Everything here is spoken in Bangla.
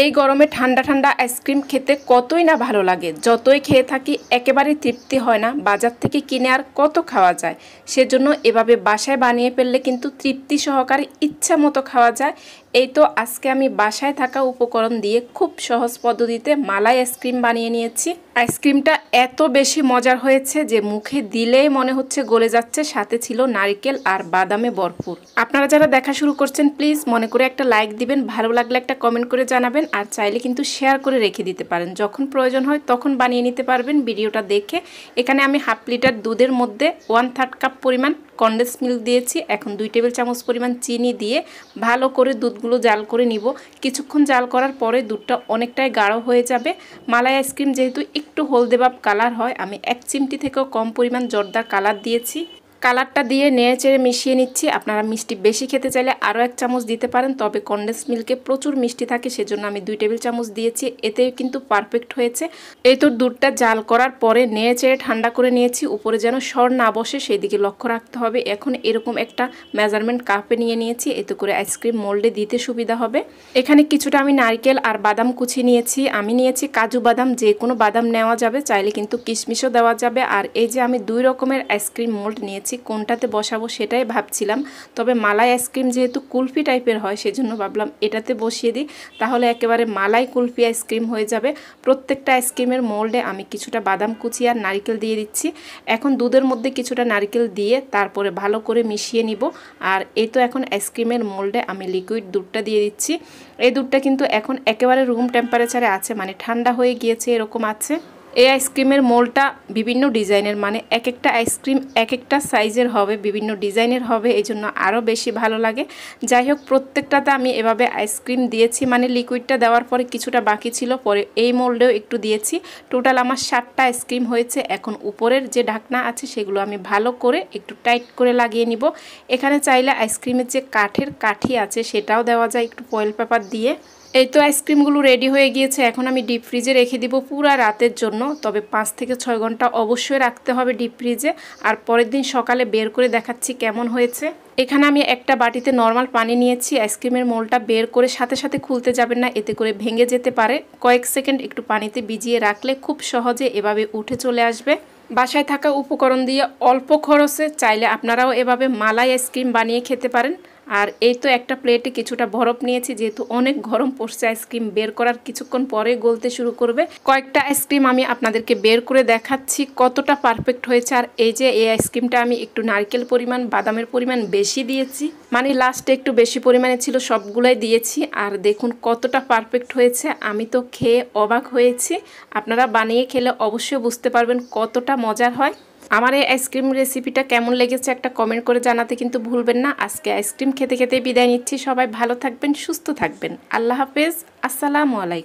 এই গরমে ঠান্ডা ঠান্ডা আইসক্রিম খেতে কতই না ভালো লাগে যতই খেয়ে থাকি একেবারে তৃপ্তি হয় না বাজার থেকে কিনে আর কত খাওয়া যায় সেজন্য এভাবে বাসায় বানিয়ে ফেললে কিন্তু তৃপ্তি সহকারে ইচ্ছা মতো খাওয়া যায় এই তো আজকে আমি বাসায় থাকা উপকরণ দিয়ে খুব সহজ পদ্ধতিতে মালাই আইসক্রিম বানিয়ে নিয়েছি আইসক্রিমটা এত বেশি মজার হয়েছে যে মুখে দিলেই মনে হচ্ছে গলে যাচ্ছে সাথে ছিল নারিকেল আর বাদামে ভরপুর আপনারা যারা দেখা শুরু করছেন প্লিজ মনে করে একটা লাইক দিবেন ভালো লাগলে একটা কমেন্ট করে জানাবেন আর চাইলে কিন্তু শেয়ার করে রেখে দিতে পারেন যখন প্রয়োজন হয় তখন বানিয়ে নিতে পারবেন ভিডিওটা দেখে এখানে আমি হাফ লিটার দুধের মধ্যে ওয়ান থার্ড কাপ পরিমাণ কন্ডেন্স মিল্ক দিয়েছি এখন দুই টেবিল চামচ পরিমাণ চিনি দিয়ে ভালো করে দুধগুলো জাল করে নিব কিছুক্ষণ জাল করার পরে দুধটা অনেকটাই গাঢ় হয়ে যাবে মালাই আইসক্রিম যেহেতু একটু হলদেবাব কালার হয় আমি এক চিমটি থেকেও কম পরিমাণ জর্দা কালার দিয়েছি কালারটা দিয়ে নেড়ে চেড়ে মিশিয়ে নিচ্ছি আপনারা মিষ্টি বেশি খেতে চাইলে আরও এক চামচ দিতে পারেন তবে কন্ডেন্স মিল্কে প্রচুর মিষ্টি থাকে সেজন্য আমি দুই টেবিল চামচ দিয়েছি এতে কিন্তু পারফেক্ট হয়েছে এই তো দুধটা জাল করার পরে নেড়ে চেড়ে ঠান্ডা করে নিয়েছি উপরে যেন স্বর না বসে সেই দিকে লক্ষ্য রাখতে হবে এখন এরকম একটা মেজারমেন্ট কাপে নিয়ে নিয়েছি এতে করে আইসক্রিম মোল্ডে দিতে সুবিধা হবে এখানে কিছুটা আমি নারকেল আর বাদাম কুচি নিয়েছি আমি নিয়েছি কাজু বাদাম যে কোনো বাদাম নেওয়া যাবে চাইলে কিন্তু কিশমিশও দেওয়া যাবে আর এই যে আমি দুই রকমের আইসক্রিম মোল্ড নিয়েছি কোনটাতে বসাবো সেটাই ভাবছিলাম তবে মালাই আইসক্রিম যেহেতু কুলফি টাইপের হয় সেজন্য ভাবলাম এটাতে বসিয়ে দিই তাহলে একেবারে মালাই কুলফি আইসক্রিম হয়ে যাবে প্রত্যেকটা আইসক্রিমের মোল্ডে আমি কিছুটা বাদাম কুচি আর নারিকেল দিয়ে দিচ্ছি এখন দুধের মধ্যে কিছুটা নারিকেল দিয়ে তারপরে ভালো করে মিশিয়ে নিব আর এই তো এখন আইসক্রিমের মোল্ডে আমি লিকুইড দুধটা দিয়ে দিচ্ছি এই দুধটা কিন্তু এখন একেবারে রুম টেম্পারেচারে আছে মানে ঠান্ডা হয়ে গিয়েছে এরকম আছে এই আইসক্রিমের মোলটা বিভিন্ন ডিজাইনের মানে এক একটা আইসক্রিম এক একটা সাইজের হবে বিভিন্ন ডিজাইনের হবে এই জন্য আরও বেশি ভালো লাগে যাই হোক প্রত্যেকটাতে আমি এভাবে আইসক্রিম দিয়েছি মানে লিকুইডটা দেওয়ার পরে কিছুটা বাকি ছিল পরে এই মোল্ডেও একটু দিয়েছি টোটাল আমার সাতটা আইসক্রিম হয়েছে এখন উপরের যে ঢাকনা আছে সেগুলো আমি ভালো করে একটু টাইট করে লাগিয়ে নিব এখানে চাইলে আইসক্রিমের যে কাঠের কাঠি আছে সেটাও দেওয়া যায় একটু পয়েল পেপার দিয়ে এই তো আইসক্রিমগুলো রেডি হয়ে গিয়েছে এখন আমি ডিপ ফ্রিজে রেখে দিব পুরো রাতের জন্য তবে পাঁচ থেকে ছয় ঘন্টা অবশ্যই রাখতে হবে ডিপ ফ্রিজে আর পরের দিন সকালে বের করে দেখাচ্ছি কেমন হয়েছে এখানে আমি একটা বাটিতে নর্মাল পানি নিয়েছি আইসক্রিমের মোলটা বের করে সাথে সাথে খুলতে যাবেন না এতে করে ভেঙে যেতে পারে কয়েক সেকেন্ড একটু পানিতে ভিজিয়ে রাখলে খুব সহজে এভাবে উঠে চলে আসবে বাসায় থাকা উপকরণ দিয়ে অল্প খরচে চাইলে আপনারাও এভাবে মালাই আইসক্রিম বানিয়ে খেতে পারেন আর এই তো একটা প্লেটে কিছুটা বরফ নিয়েছি যেহেতু অনেক গরম পড়ছে আইসক্রিম বের করার কিছুক্ষণ পরে গলতে শুরু করবে কয়েকটা আইসক্রিম আমি আপনাদেরকে বের করে দেখাচ্ছি কতটা পারফেক্ট হয়েছে আর এই যে এই আইসক্রিমটা আমি একটু নারকেল পরিমাণ বাদামের পরিমাণ বেশি দিয়েছি মানে লাস্টে একটু বেশি পরিমাণে ছিল সবগুলাই দিয়েছি আর দেখুন কতটা পারফেক্ট হয়েছে আমি তো খেয়ে অবাক হয়েছি আপনারা বানিয়ে খেলে অবশ্যই বুঝতে পারবেন কতটা মজার হয় আমার এই আইসক্রিম রেসিপিটা কেমন লেগেছে একটা কমেন্ট করে জানাতে কিন্তু ভুলবেন না আজকে আইসক্রিম খেতে খেতে বিদায় নিচ্ছি সবাই ভালো থাকবেন সুস্থ থাকবেন আল্লাহ হাফেজ আসসালামু আলাইকুম